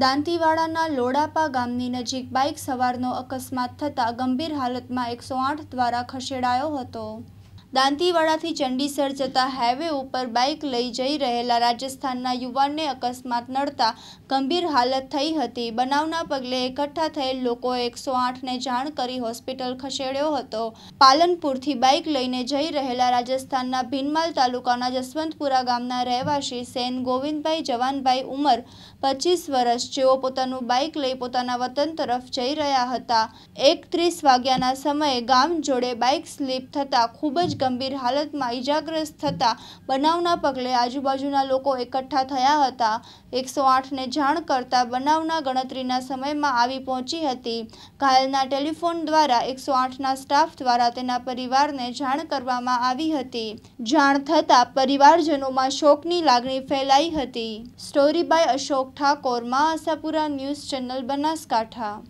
દાંતીવાડાના લોડાપા ગામની નજીક બાઇક સવારનો અકસ્માત થતાં ગંભીર હાલતમાં એકસો આઠ દ્વારા ખસેડાયો હતો દાંતીવાડાથી ચંડીસર જતા હાઇવે ઉપર બાઇક લઈ જઈ રહેલા રાજસ્થાનના યુવાનને અકસ્માત નડતા ગંભીર હાલત થઈ હતી બનાવના પગલે એકઠા થયેલ લોકો એકસો આઠને જાણ કરી હોસ્પિટલ ખસેડ્યો હતો પાલનપુરથી બાઇક લઈને જઈ રહેલા રાજસ્થાનના ભીનમાલ તાલુકાના જસવંતપુરા ગામના રહેવાસી સેન ગોવિંદભાઈ જવાનભાઈ ઉંમર પચીસ વર્ષ જેઓ પોતાનું બાઇક લઈ પોતાના વતન તરફ જઈ રહ્યા હતા એક ત્રીસ વાગ્યાના સમયે ગામ જોડે બાઇક સ્લીપ થતાં ખૂબ જ ગંભીર હાલતમાં ઇજાગ્રસ્ત થતા બનાવના પગલે આજુબાજુના લોકો એકઠા થયા હતા એકસો આઠને જાણ કરતા બનાવના ગણતરીના સમયમાં આવી પહોંચી હતી ઘાયલના ટેલિફોન દ્વારા એકસો આઠના સ્ટાફ દ્વારા તેના પરિવારને જાણ કરવામાં આવી હતી જાણ થતાં પરિવારજનોમાં શોકની લાગણી ફેલાઈ હતી સ્ટોરી બાય અશોક ઠાકોર મા આશાપુરા ન્યૂઝ ચેનલ બનાસકાંઠા